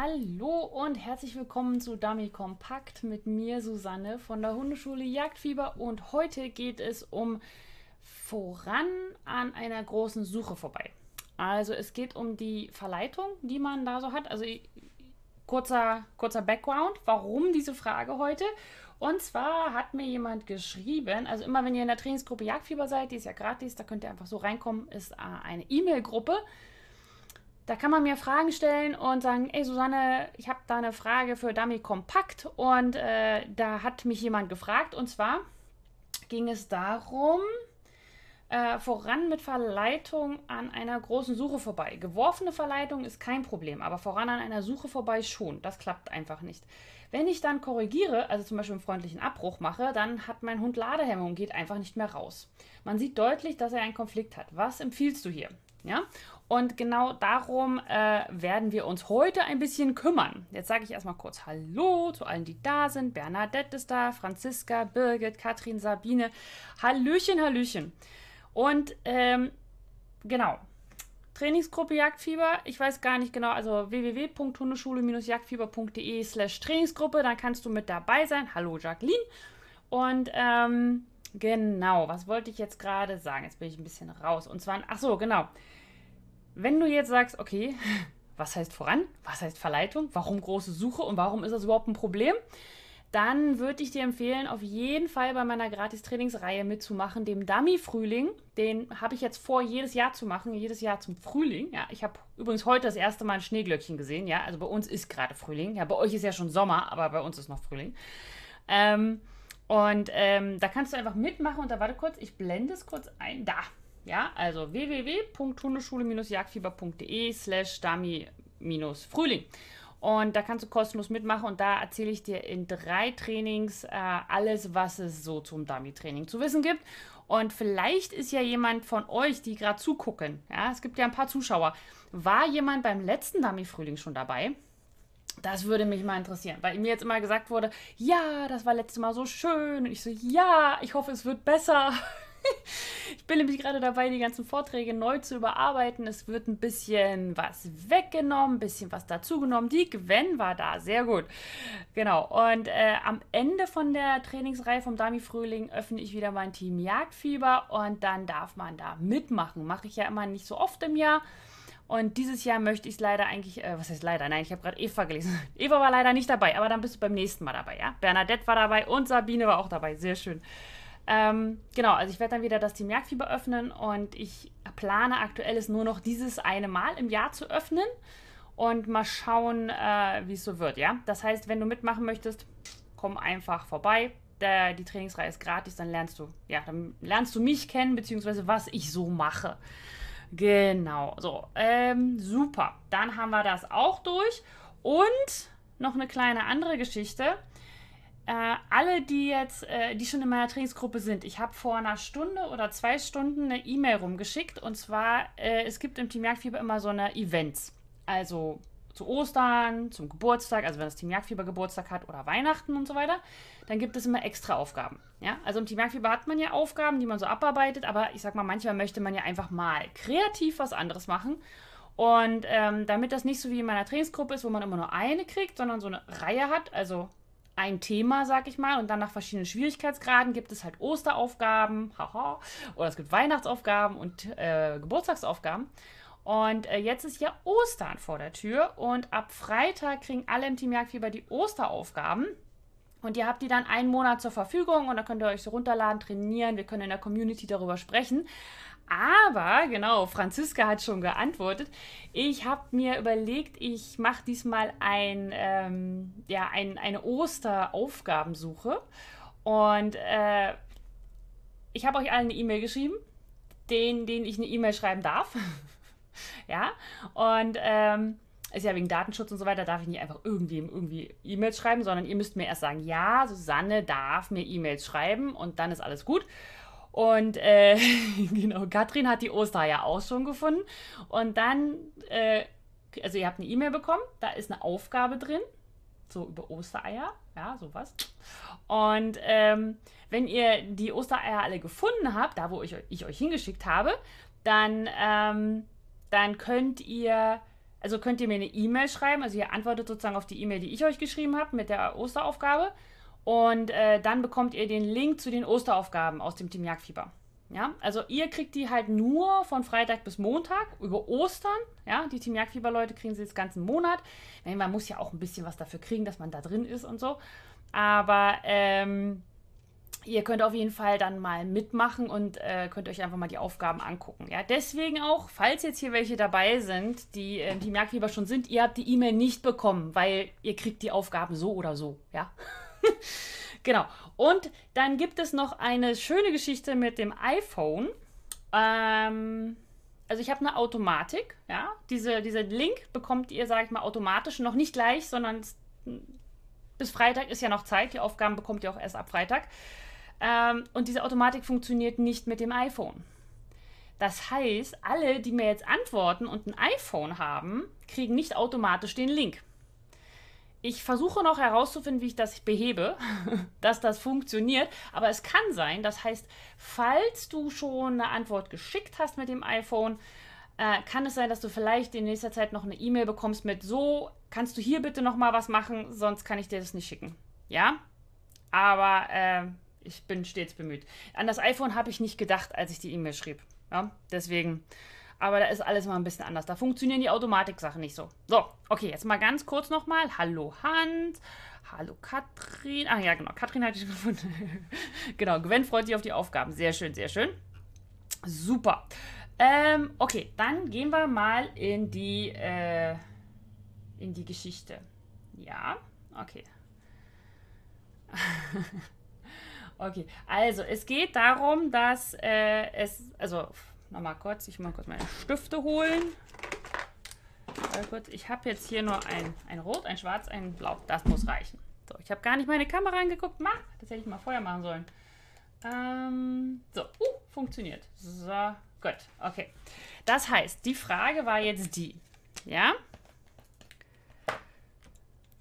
Hallo und herzlich willkommen zu Dummy Kompakt mit mir, Susanne von der Hundeschule Jagdfieber. Und heute geht es um voran an einer großen Suche vorbei. Also es geht um die Verleitung, die man da so hat. Also kurzer, kurzer Background, warum diese Frage heute. Und zwar hat mir jemand geschrieben, also immer wenn ihr in der Trainingsgruppe Jagdfieber seid, die ist ja gratis, da könnt ihr einfach so reinkommen, ist äh, eine E-Mail-Gruppe. Da kann man mir Fragen stellen und sagen, ey Susanne, ich habe da eine Frage für Dummy Kompakt und äh, da hat mich jemand gefragt und zwar ging es darum, äh, voran mit Verleitung an einer großen Suche vorbei. Geworfene Verleitung ist kein Problem, aber voran an einer Suche vorbei schon. Das klappt einfach nicht. Wenn ich dann korrigiere, also zum Beispiel einen freundlichen Abbruch mache, dann hat mein Hund Ladehemmung und geht einfach nicht mehr raus. Man sieht deutlich, dass er einen Konflikt hat. Was empfiehlst du hier? Ja? Und genau darum äh, werden wir uns heute ein bisschen kümmern. Jetzt sage ich erstmal kurz Hallo zu allen, die da sind. Bernadette ist da, Franziska, Birgit, Katrin, Sabine. Hallöchen, Hallöchen. Und ähm, genau, Trainingsgruppe Jagdfieber. Ich weiß gar nicht genau, also www.hundeschule-jagdfieber.de slash Trainingsgruppe. Dann kannst du mit dabei sein. Hallo Jacqueline. Und ähm, genau, was wollte ich jetzt gerade sagen? Jetzt bin ich ein bisschen raus. Und zwar, ach so, genau. Wenn du jetzt sagst, okay, was heißt voran? Was heißt Verleitung? Warum große Suche und warum ist das überhaupt ein Problem? Dann würde ich dir empfehlen, auf jeden Fall bei meiner Gratis-Trainingsreihe mitzumachen, dem Dummy-Frühling. Den habe ich jetzt vor, jedes Jahr zu machen, jedes Jahr zum Frühling. Ja, ich habe übrigens heute das erste Mal ein Schneeglöckchen gesehen. Ja, also bei uns ist gerade Frühling. Ja, bei euch ist ja schon Sommer, aber bei uns ist noch Frühling. Ähm, und ähm, da kannst du einfach mitmachen und da warte kurz, ich blende es kurz ein. Da, ja, also www.hundeschule-jagdfieber.de slash dummy frühling Und da kannst du kostenlos mitmachen und da erzähle ich dir in drei Trainings äh, alles, was es so zum Dummy-Training zu wissen gibt. Und vielleicht ist ja jemand von euch, die gerade zugucken, ja, es gibt ja ein paar Zuschauer, war jemand beim letzten Dummy-Frühling schon dabei? Das würde mich mal interessieren, weil mir jetzt immer gesagt wurde, ja, das war letztes Mal so schön. Und ich so, ja, ich hoffe, es wird besser. ich bin nämlich gerade dabei, die ganzen Vorträge neu zu überarbeiten. Es wird ein bisschen was weggenommen, ein bisschen was dazugenommen. Die Gwen war da, sehr gut. Genau, und äh, am Ende von der Trainingsreihe vom Dami Frühling öffne ich wieder mein Team Jagdfieber und dann darf man da mitmachen. Mache ich ja immer nicht so oft im Jahr. Und dieses Jahr möchte ich es leider eigentlich, äh, was heißt leider? Nein, ich habe gerade Eva gelesen. Eva war leider nicht dabei, aber dann bist du beim nächsten Mal dabei, ja? Bernadette war dabei und Sabine war auch dabei. Sehr schön. Ähm, genau, also ich werde dann wieder das Team Jagdfieber öffnen und ich plane aktuell es nur noch dieses eine Mal im Jahr zu öffnen und mal schauen, äh, wie es so wird, ja. Das heißt, wenn du mitmachen möchtest, komm einfach vorbei. Der, die Trainingsreihe ist gratis, dann lernst du, ja, dann lernst du mich kennen, beziehungsweise was ich so mache. Genau, so, ähm, super. Dann haben wir das auch durch. Und noch eine kleine andere Geschichte äh, alle, die jetzt, äh, die schon in meiner Trainingsgruppe sind, ich habe vor einer Stunde oder zwei Stunden eine E-Mail rumgeschickt. Und zwar, äh, es gibt im Team Jagdfieber immer so eine Events. Also zu Ostern, zum Geburtstag, also wenn das Team Jagdfieber Geburtstag hat oder Weihnachten und so weiter, dann gibt es immer extra Aufgaben. Ja? Also im Team Jagdfieber hat man ja Aufgaben, die man so abarbeitet, aber ich sag mal, manchmal möchte man ja einfach mal kreativ was anderes machen. Und ähm, damit das nicht so wie in meiner Trainingsgruppe ist, wo man immer nur eine kriegt, sondern so eine Reihe hat, also ein Thema, sag ich mal, und dann nach verschiedenen Schwierigkeitsgraden gibt es halt Osteraufgaben, haha, oder es gibt Weihnachtsaufgaben und äh, Geburtstagsaufgaben. Und äh, jetzt ist ja Ostern vor der Tür und ab Freitag kriegen alle im Team Jagdfieber die Osteraufgaben. Und ihr habt die dann einen Monat zur Verfügung und dann könnt ihr euch so runterladen, trainieren. Wir können in der Community darüber sprechen. Aber genau, Franziska hat schon geantwortet. Ich habe mir überlegt, ich mache diesmal ein, ähm, ja, ein, eine Osteraufgabensuche. Und äh, ich habe euch allen eine E-Mail geschrieben, den, denen ich eine E-Mail schreiben darf. ja, und ähm, ist ja wegen Datenschutz und so weiter, darf ich nicht einfach irgendwie E-Mails schreiben, sondern ihr müsst mir erst sagen, ja, Susanne darf mir E-Mails schreiben und dann ist alles gut. Und äh, genau, Katrin hat die Oster ja auch schon gefunden. Und dann, äh, also ihr habt eine E-Mail bekommen, da ist eine Aufgabe drin, so über Ostereier, ja, sowas. Und ähm, wenn ihr die Ostereier alle gefunden habt, da wo ich, ich euch hingeschickt habe, dann, ähm, dann könnt ihr, also könnt ihr mir eine E-Mail schreiben, also ihr antwortet sozusagen auf die E-Mail, die ich euch geschrieben habe mit der Osteraufgabe. Und äh, dann bekommt ihr den Link zu den Osteraufgaben aus dem Team Jagdfieber. Ja, also ihr kriegt die halt nur von Freitag bis Montag über Ostern. Ja, die Team Jagdfieber-Leute kriegen sie den ganzen Monat. Man muss ja auch ein bisschen was dafür kriegen, dass man da drin ist und so. Aber ähm, ihr könnt auf jeden Fall dann mal mitmachen und äh, könnt euch einfach mal die Aufgaben angucken. Ja, deswegen auch, falls jetzt hier welche dabei sind, die äh, die Merkfieber schon sind, ihr habt die E-Mail nicht bekommen, weil ihr kriegt die Aufgaben so oder so. Ja. genau. Und dann gibt es noch eine schöne Geschichte mit dem iPhone. Ähm, also ich habe eine Automatik, ja. Diese, diesen Link bekommt ihr, sage ich mal, automatisch, noch nicht gleich, sondern bis Freitag ist ja noch Zeit. Die Aufgaben bekommt ihr auch erst ab Freitag. Ähm, und diese Automatik funktioniert nicht mit dem iPhone. Das heißt, alle, die mir jetzt antworten und ein iPhone haben, kriegen nicht automatisch den Link ich versuche noch herauszufinden, wie ich das behebe, dass das funktioniert. Aber es kann sein, das heißt, falls du schon eine Antwort geschickt hast mit dem iPhone, äh, kann es sein, dass du vielleicht in nächster Zeit noch eine E-Mail bekommst mit so, kannst du hier bitte nochmal was machen, sonst kann ich dir das nicht schicken. Ja? Aber äh, ich bin stets bemüht. An das iPhone habe ich nicht gedacht, als ich die E-Mail schrieb. Ja? Deswegen. Aber da ist alles mal ein bisschen anders. Da funktionieren die Automatiksachen nicht so. So, okay, jetzt mal ganz kurz nochmal. Hallo Hans. Hallo Katrin. Ah ja, genau. Katrin hatte ich gefunden. genau, Gwen freut sich auf die Aufgaben. Sehr schön, sehr schön. Super. Ähm, okay, dann gehen wir mal in die, äh, in die Geschichte. Ja, okay. okay, also es geht darum, dass äh, es, also nochmal kurz, ich muss kurz meine Stifte holen. Ich habe jetzt hier nur ein, ein Rot, ein Schwarz, ein Blau. Das muss reichen. So, ich habe gar nicht meine Kamera angeguckt. Mach, das hätte ich mal vorher machen sollen. Ähm, so, uh, funktioniert. So, gut, okay. Das heißt, die Frage war jetzt die. Ja?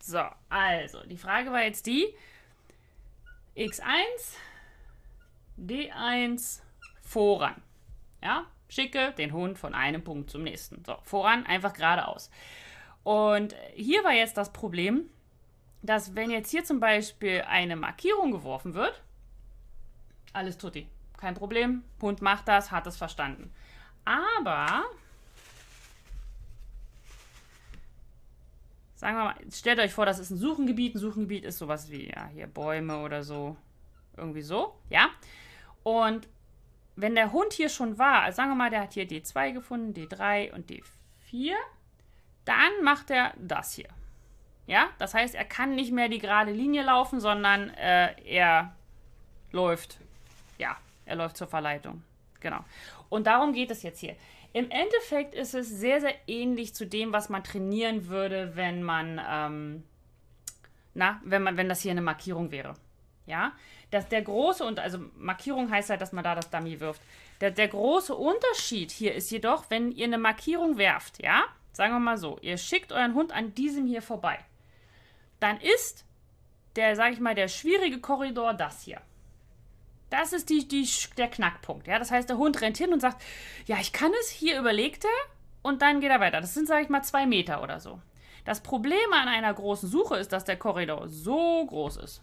So, also, die Frage war jetzt die. x1, d1 Vorrang. Ja, schicke den Hund von einem Punkt zum nächsten. So, voran, einfach geradeaus. Und hier war jetzt das Problem, dass wenn jetzt hier zum Beispiel eine Markierung geworfen wird, alles tutti, kein Problem, Hund macht das, hat es verstanden. Aber, sagen wir mal, stellt euch vor, das ist ein Suchengebiet. Ein Suchengebiet ist sowas wie ja, hier Bäume oder so, irgendwie so, ja. Und wenn der Hund hier schon war, also sagen wir mal, der hat hier D2 gefunden, D3 und D4, dann macht er das hier. Ja, das heißt, er kann nicht mehr die gerade Linie laufen, sondern äh, er läuft. Ja, er läuft zur Verleitung. Genau. Und darum geht es jetzt hier. Im Endeffekt ist es sehr, sehr ähnlich zu dem, was man trainieren würde, wenn man, ähm, na, wenn man, wenn das hier eine Markierung wäre. Ja, dass der große und also Markierung heißt halt, dass man da das Dummy wirft. Der, der große Unterschied hier ist jedoch, wenn ihr eine Markierung werft, ja, sagen wir mal so, ihr schickt euren Hund an diesem hier vorbei, dann ist der, sage ich mal, der schwierige Korridor das hier. Das ist die, die, der Knackpunkt. Ja? Das heißt, der Hund rennt hin und sagt, ja, ich kann es, hier überlegt er und dann geht er weiter. Das sind, sage ich mal, zwei Meter oder so. Das Problem an einer großen Suche ist, dass der Korridor so groß ist.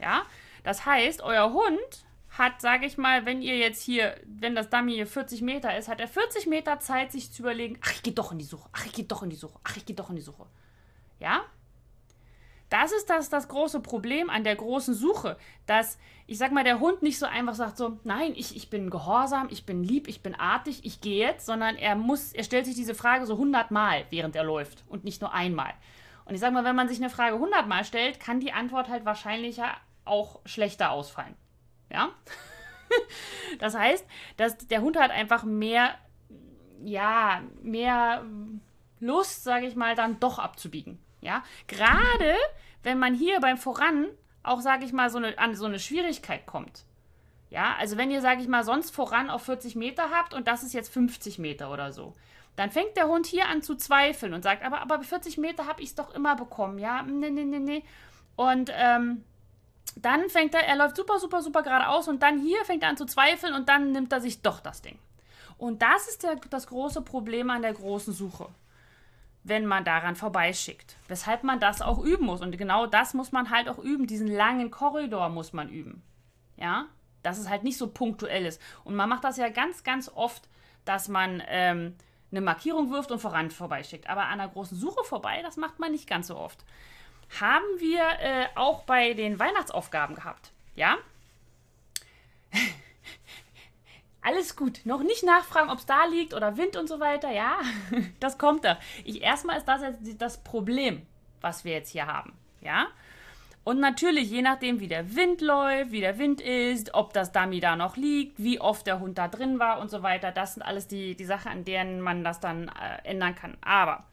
Ja, das heißt, euer Hund hat, sage ich mal, wenn ihr jetzt hier, wenn das Dummy hier 40 Meter ist, hat er 40 Meter Zeit, sich zu überlegen, ach, ich gehe doch in die Suche, ach, ich gehe doch in die Suche, ach, ich gehe doch in die Suche. Ja? Das ist das, das große Problem an der großen Suche, dass, ich sag mal, der Hund nicht so einfach sagt so, nein, ich, ich bin gehorsam, ich bin lieb, ich bin artig, ich gehe jetzt, sondern er muss, er stellt sich diese Frage so 100 Mal, während er läuft und nicht nur einmal. Und ich sag mal, wenn man sich eine Frage 100 Mal stellt, kann die Antwort halt wahrscheinlicher auch schlechter ausfallen. Ja? das heißt, dass der Hund hat einfach mehr, ja, mehr Lust, sage ich mal, dann doch abzubiegen. Ja? Gerade wenn man hier beim Voran auch, sage ich mal, so eine, an so eine Schwierigkeit kommt. Ja, also wenn ihr, sage ich mal, sonst voran auf 40 Meter habt und das ist jetzt 50 Meter oder so, dann fängt der Hund hier an zu zweifeln und sagt, aber, aber 40 Meter habe ich es doch immer bekommen, ja, nee, nee, nee, nee. Und ähm, dann fängt er, er läuft super, super, super geradeaus und dann hier fängt er an zu zweifeln und dann nimmt er sich doch das Ding. Und das ist der, das große Problem an der großen Suche, wenn man daran vorbeischickt. Weshalb man das auch üben muss. Und genau das muss man halt auch üben. Diesen langen Korridor muss man üben. Ja, dass es halt nicht so punktuell ist. Und man macht das ja ganz, ganz oft, dass man ähm, eine Markierung wirft und voran vorbeischickt. Aber an der großen Suche vorbei, das macht man nicht ganz so oft haben wir äh, auch bei den Weihnachtsaufgaben gehabt. Ja? Alles gut. Noch nicht nachfragen, ob es da liegt oder Wind und so weiter. Ja, das kommt da. Ich erstmal ist das jetzt das Problem, was wir jetzt hier haben. Ja? Und natürlich, je nachdem, wie der Wind läuft, wie der Wind ist, ob das Dummy da noch liegt, wie oft der Hund da drin war und so weiter, das sind alles die, die Sachen, an denen man das dann äh, ändern kann. Aber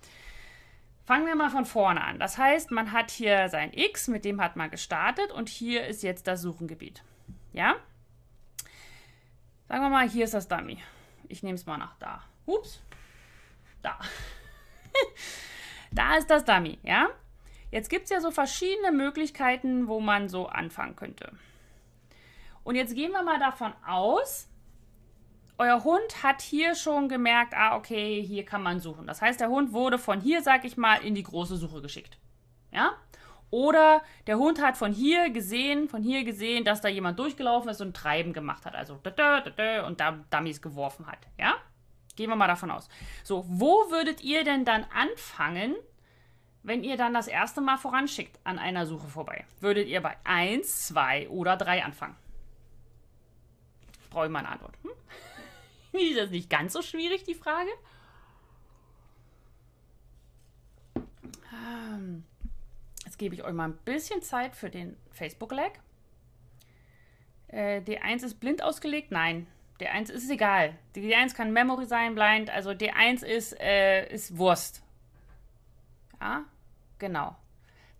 Fangen wir mal von vorne an. Das heißt, man hat hier sein X, mit dem hat man gestartet und hier ist jetzt das Suchengebiet. Ja? Sagen wir mal, hier ist das Dummy. Ich nehme es mal nach da. Ups. Da. da ist das Dummy, ja? Jetzt gibt es ja so verschiedene Möglichkeiten, wo man so anfangen könnte. Und jetzt gehen wir mal davon aus, euer Hund hat hier schon gemerkt, ah, okay, hier kann man suchen. Das heißt, der Hund wurde von hier, sag ich mal, in die große Suche geschickt. Ja? Oder der Hund hat von hier gesehen, von hier gesehen, dass da jemand durchgelaufen ist und Treiben gemacht hat. Also und da Dummies geworfen hat. Ja? Gehen wir mal davon aus. So, wo würdet ihr denn dann anfangen, wenn ihr dann das erste Mal voranschickt an einer Suche vorbei? Würdet ihr bei 1, 2 oder 3 anfangen? Brauche ich mal eine Antwort. Hm? ist das nicht ganz so schwierig, die Frage. Ähm, jetzt gebe ich euch mal ein bisschen Zeit für den Facebook-Lag. Äh, D1 ist blind ausgelegt? Nein. D1 ist egal. D1 kann Memory sein, blind. Also D1 ist, äh, ist Wurst. Ja, genau.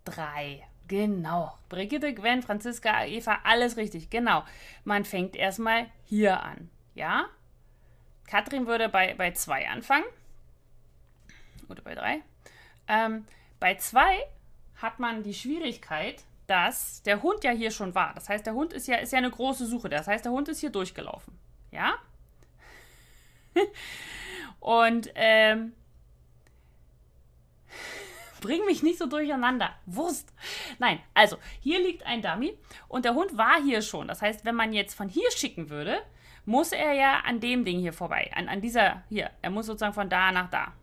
Drei. Genau. Brigitte, Gwen, Franziska, Eva, alles richtig. Genau. Man fängt erstmal hier an. Ja? Katrin würde bei, bei zwei anfangen. Oder bei drei. Ähm, bei zwei hat man die Schwierigkeit, dass der Hund ja hier schon war. Das heißt, der Hund ist ja, ist ja eine große Suche. Das heißt, der Hund ist hier durchgelaufen. Ja? Und ähm, bring mich nicht so durcheinander. Wurst. Nein, also hier liegt ein Dummy und der Hund war hier schon. Das heißt, wenn man jetzt von hier schicken würde, muss er ja an dem Ding hier vorbei, an, an dieser hier. Er muss sozusagen von da nach da.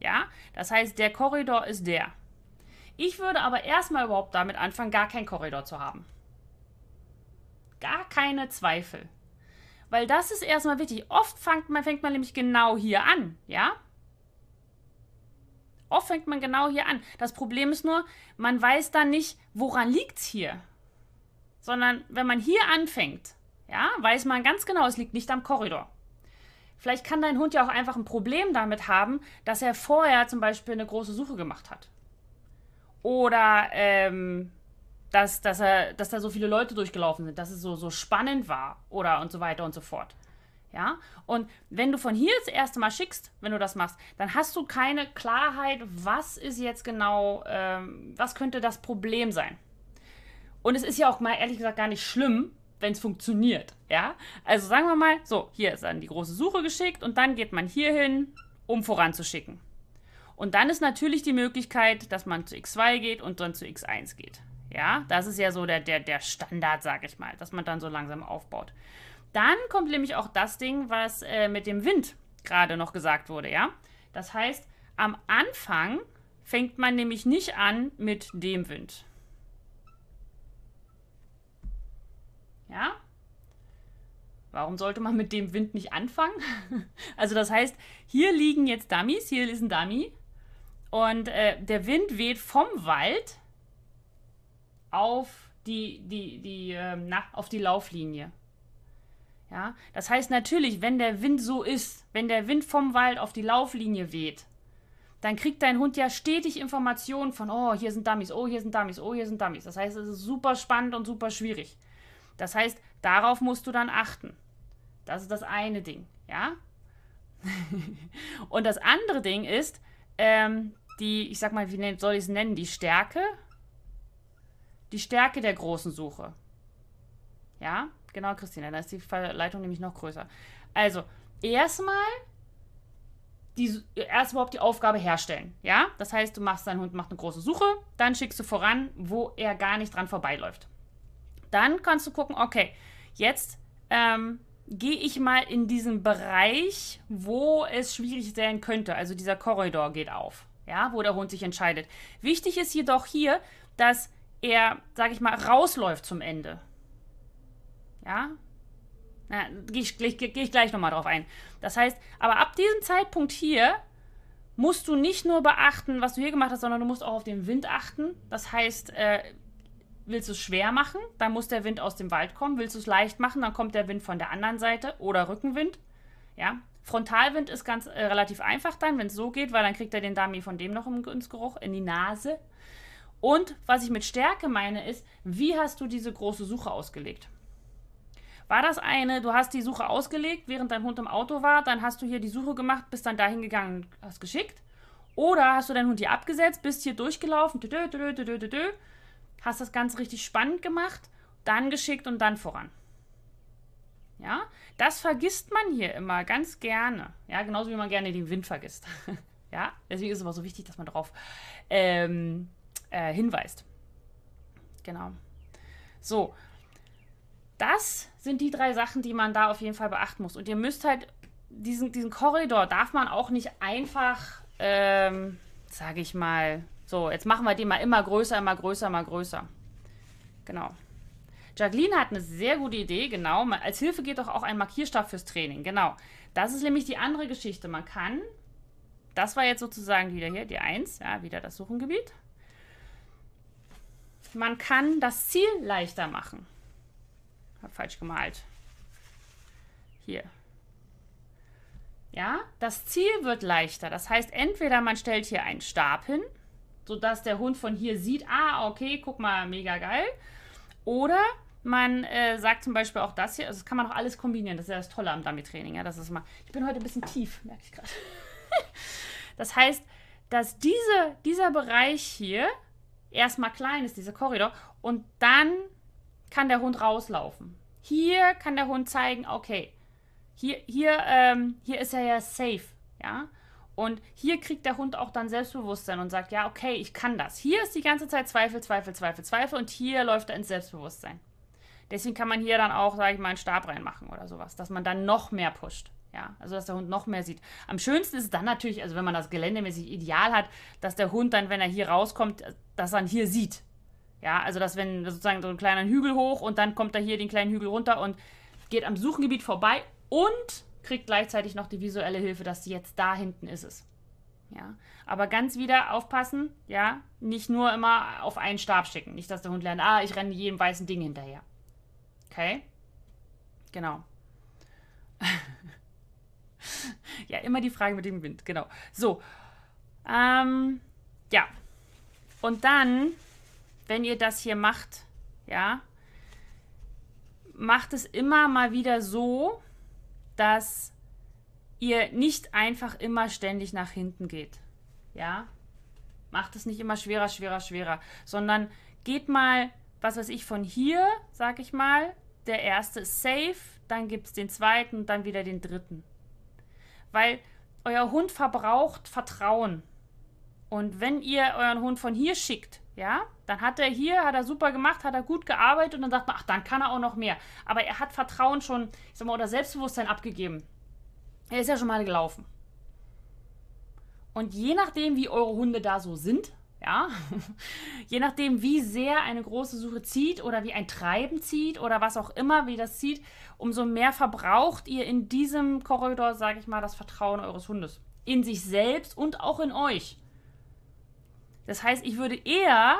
Ja, das heißt, der Korridor ist der. Ich würde aber erstmal überhaupt damit anfangen, gar keinen Korridor zu haben. Gar keine Zweifel. Weil das ist erstmal wichtig. Oft fängt man, fängt man nämlich genau hier an, ja? Oft fängt man genau hier an. Das Problem ist nur, man weiß dann nicht, woran liegt es hier. Sondern wenn man hier anfängt, ja, weiß man ganz genau, es liegt nicht am Korridor. Vielleicht kann dein Hund ja auch einfach ein Problem damit haben, dass er vorher zum Beispiel eine große Suche gemacht hat. Oder ähm, dass, dass, er, dass da so viele Leute durchgelaufen sind, dass es so, so spannend war oder und so weiter und so fort. Ja, und wenn du von hier das erste Mal schickst, wenn du das machst, dann hast du keine Klarheit, was ist jetzt genau, ähm, was könnte das Problem sein. Und es ist ja auch mal ehrlich gesagt gar nicht schlimm, wenn es funktioniert. Ja? Also sagen wir mal, so, hier ist dann die große Suche geschickt und dann geht man hier hin, um voranzuschicken. Und dann ist natürlich die Möglichkeit, dass man zu X2 geht und dann zu X1 geht. Ja, das ist ja so der, der, der Standard, sage ich mal, dass man dann so langsam aufbaut. Dann kommt nämlich auch das Ding, was äh, mit dem Wind gerade noch gesagt wurde, ja. Das heißt, am Anfang fängt man nämlich nicht an mit dem Wind, Ja? Warum sollte man mit dem Wind nicht anfangen? also das heißt, hier liegen jetzt Dummies, hier ist ein Dummy und äh, der Wind weht vom Wald auf die, die, die, äh, na, auf die Lauflinie. Ja, das heißt natürlich, wenn der Wind so ist, wenn der Wind vom Wald auf die Lauflinie weht, dann kriegt dein Hund ja stetig Informationen von, oh, hier sind Dummies, oh, hier sind Dummies, oh, hier sind Dummies. Das heißt, es ist super spannend und super schwierig. Das heißt, darauf musst du dann achten. Das ist das eine Ding, ja? und das andere Ding ist, ähm, die, ich sag mal, wie soll ich es nennen, die Stärke? Die Stärke der großen Suche. Ja, genau, Christina, da ist die Verleitung nämlich noch größer. Also, erstmal erst überhaupt die Aufgabe herstellen. Ja, das heißt, du machst, deinen Hund macht eine große Suche, dann schickst du voran, wo er gar nicht dran vorbeiläuft. Dann kannst du gucken, okay, jetzt ähm, gehe ich mal in diesen Bereich, wo es schwierig sein könnte. Also dieser Korridor geht auf, ja, wo der Hund sich entscheidet. Wichtig ist jedoch hier, dass er, sage ich mal, rausläuft zum Ende. Ja, gehe ich, geh, geh ich gleich nochmal drauf ein. Das heißt, aber ab diesem Zeitpunkt hier musst du nicht nur beachten, was du hier gemacht hast, sondern du musst auch auf den Wind achten. Das heißt, äh, Willst du es schwer machen, dann muss der Wind aus dem Wald kommen. Willst du es leicht machen, dann kommt der Wind von der anderen Seite oder Rückenwind. Ja, Frontalwind ist ganz äh, relativ einfach dann, wenn es so geht, weil dann kriegt er den Dummy von dem noch ins Geruch, in die Nase. Und was ich mit Stärke meine, ist, wie hast du diese große Suche ausgelegt? War das eine, du hast die Suche ausgelegt, während dein Hund im Auto war, dann hast du hier die Suche gemacht, bist dann dahin gegangen, hast geschickt? Oder hast du deinen Hund hier abgesetzt, bist hier durchgelaufen, tü -tü -tü hast das Ganze richtig spannend gemacht, dann geschickt und dann voran. Ja, das vergisst man hier immer ganz gerne. Ja, genauso wie man gerne den Wind vergisst. ja, deswegen ist es immer so wichtig, dass man darauf ähm, äh, hinweist. Genau. So, das sind die drei Sachen, die man da auf jeden Fall beachten muss. Und ihr müsst halt diesen, diesen Korridor darf man auch nicht einfach, ähm, sage ich mal, so, jetzt machen wir die mal immer größer, immer größer, immer größer. Genau. Jacqueline hat eine sehr gute Idee, genau. Als Hilfe geht doch auch ein Markierstab fürs Training, genau. Das ist nämlich die andere Geschichte. Man kann, das war jetzt sozusagen wieder hier die 1, ja, wieder das Suchengebiet. Man kann das Ziel leichter machen. Hab falsch gemalt. Hier. Ja, das Ziel wird leichter. Das heißt, entweder man stellt hier einen Stab hin, sodass der Hund von hier sieht, ah, okay, guck mal, mega geil. Oder man äh, sagt zum Beispiel auch das hier, also das kann man auch alles kombinieren, das ist ja das Tolle am Dummy-Training. Ja, das ist mal, ich bin heute ein bisschen tief, merke ich gerade. das heißt, dass diese, dieser Bereich hier erstmal klein ist, dieser Korridor, und dann kann der Hund rauslaufen. Hier kann der Hund zeigen, okay, hier, hier, ähm, hier ist er ja safe, ja. Und hier kriegt der Hund auch dann Selbstbewusstsein und sagt, ja, okay, ich kann das. Hier ist die ganze Zeit Zweifel, Zweifel, Zweifel, Zweifel und hier läuft er ins Selbstbewusstsein. Deswegen kann man hier dann auch, sage ich mal, einen Stab reinmachen oder sowas, dass man dann noch mehr pusht. Ja, also dass der Hund noch mehr sieht. Am schönsten ist es dann natürlich, also wenn man das geländemäßig ideal hat, dass der Hund dann, wenn er hier rauskommt, dass er ihn hier sieht. Ja, also dass wenn sozusagen so einen kleinen Hügel hoch und dann kommt er hier den kleinen Hügel runter und geht am Suchengebiet vorbei und kriegt gleichzeitig noch die visuelle Hilfe, dass sie jetzt da hinten ist es. Ja, aber ganz wieder aufpassen, ja, nicht nur immer auf einen Stab schicken. Nicht, dass der Hund lernt, ah, ich renne jedem weißen Ding hinterher. Okay? Genau. ja, immer die Frage mit dem Wind, genau. So. Ähm, ja. Und dann, wenn ihr das hier macht, ja, macht es immer mal wieder so, dass ihr nicht einfach immer ständig nach hinten geht. Ja? Macht es nicht immer schwerer, schwerer, schwerer, sondern geht mal, was weiß ich, von hier, sag ich mal, der erste ist safe, dann gibt es den zweiten, dann wieder den dritten. Weil euer Hund verbraucht Vertrauen. Und wenn ihr euren Hund von hier schickt, ja, dann hat er hier, hat er super gemacht, hat er gut gearbeitet und dann sagt man, ach, dann kann er auch noch mehr. Aber er hat Vertrauen schon, ich sag mal, oder Selbstbewusstsein abgegeben. Er ist ja schon mal gelaufen. Und je nachdem, wie eure Hunde da so sind, ja, je nachdem, wie sehr eine große Suche zieht oder wie ein Treiben zieht oder was auch immer, wie das zieht, umso mehr verbraucht ihr in diesem Korridor, sage ich mal, das Vertrauen eures Hundes. In sich selbst und auch in euch. Das heißt, ich würde eher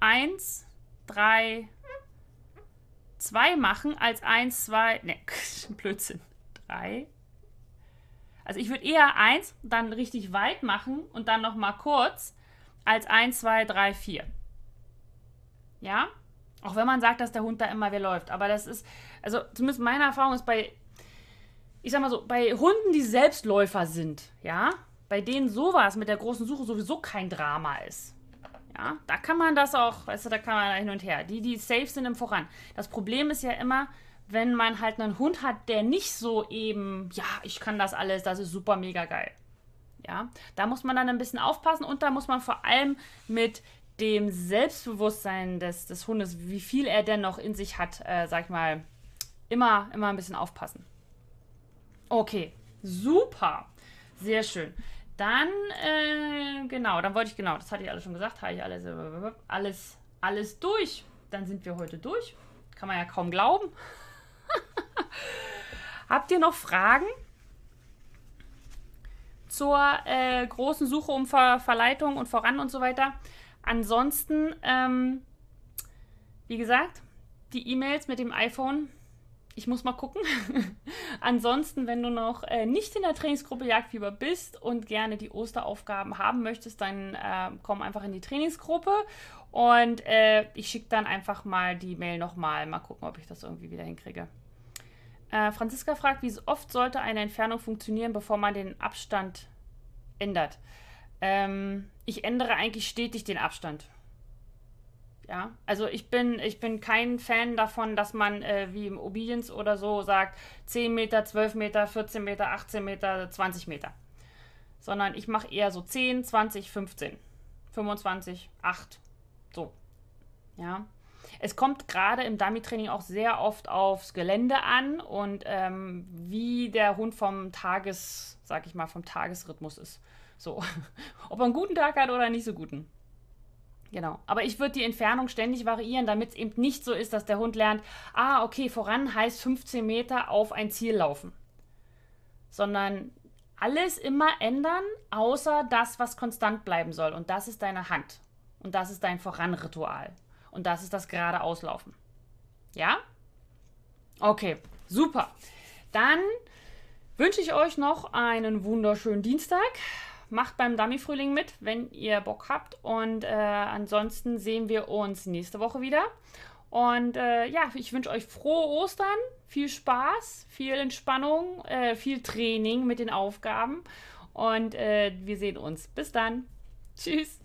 1, 3, 2 machen als 1, 2. Ne, Blödsinn. 3. Also ich würde eher 1, dann richtig weit machen und dann nochmal kurz als 1, 2, 3, 4. Ja? Auch wenn man sagt, dass der Hund da immer wieder läuft. Aber das ist, also zumindest meine Erfahrung ist bei, ich sag mal so, bei Hunden, die Selbstläufer sind, ja, bei denen sowas mit der großen Suche sowieso kein Drama ist. Ja, da kann man das auch, weißt du, da kann man hin und her. Die, die safe sind im Voran. Das Problem ist ja immer, wenn man halt einen Hund hat, der nicht so eben, ja, ich kann das alles, das ist super mega geil. Ja, da muss man dann ein bisschen aufpassen und da muss man vor allem mit dem Selbstbewusstsein des, des Hundes, wie viel er denn noch in sich hat, äh, sag ich mal, immer, immer ein bisschen aufpassen. Okay, super. Sehr schön. Dann, äh, genau, dann wollte ich, genau, das hatte ich alles schon gesagt, habe ich alles, alles, alles durch. Dann sind wir heute durch. Kann man ja kaum glauben. Habt ihr noch Fragen zur äh, großen Suche um Ver Verleitung und voran und so weiter? Ansonsten, ähm, wie gesagt, die E-Mails mit dem iPhone ich muss mal gucken. Ansonsten, wenn du noch äh, nicht in der Trainingsgruppe Jagdfieber bist und gerne die Osteraufgaben haben möchtest, dann äh, komm einfach in die Trainingsgruppe und äh, ich schicke dann einfach mal die Mail nochmal. Mal gucken, ob ich das irgendwie wieder hinkriege. Äh, Franziska fragt, wie oft sollte eine Entfernung funktionieren, bevor man den Abstand ändert? Ähm, ich ändere eigentlich stetig den Abstand. Ja, also ich bin, ich bin kein Fan davon, dass man äh, wie im Obedience oder so sagt, 10 Meter, 12 Meter, 14 Meter, 18 Meter, 20 Meter. Sondern ich mache eher so 10, 20, 15, 25, 8. So. Ja. Es kommt gerade im Dummy-Training auch sehr oft aufs Gelände an und ähm, wie der Hund vom Tages, sag ich mal, vom Tagesrhythmus ist. So. Ob er einen guten Tag hat oder einen nicht so guten genau. Aber ich würde die Entfernung ständig variieren, damit es eben nicht so ist, dass der Hund lernt, ah, okay, voran heißt 15 Meter auf ein Ziel laufen. Sondern alles immer ändern, außer das, was konstant bleiben soll. Und das ist deine Hand. Und das ist dein Voranritual. Und das ist das gerade Auslaufen. Ja? Okay, super. Dann wünsche ich euch noch einen wunderschönen Dienstag macht beim Dummy-Frühling mit, wenn ihr Bock habt. Und äh, ansonsten sehen wir uns nächste Woche wieder. Und äh, ja, ich wünsche euch frohe Ostern, viel Spaß, viel Entspannung, äh, viel Training mit den Aufgaben. Und äh, wir sehen uns. Bis dann. Tschüss.